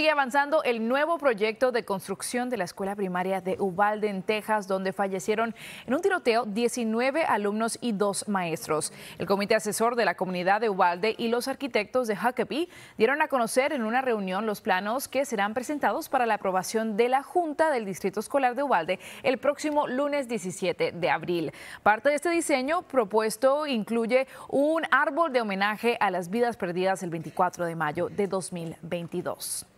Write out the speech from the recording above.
Sigue avanzando el nuevo proyecto de construcción de la escuela primaria de Ubalde en Texas, donde fallecieron en un tiroteo 19 alumnos y dos maestros. El comité asesor de la comunidad de Ubalde y los arquitectos de Huckabee dieron a conocer en una reunión los planos que serán presentados para la aprobación de la Junta del Distrito Escolar de Ubalde el próximo lunes 17 de abril. Parte de este diseño propuesto incluye un árbol de homenaje a las vidas perdidas el 24 de mayo de 2022.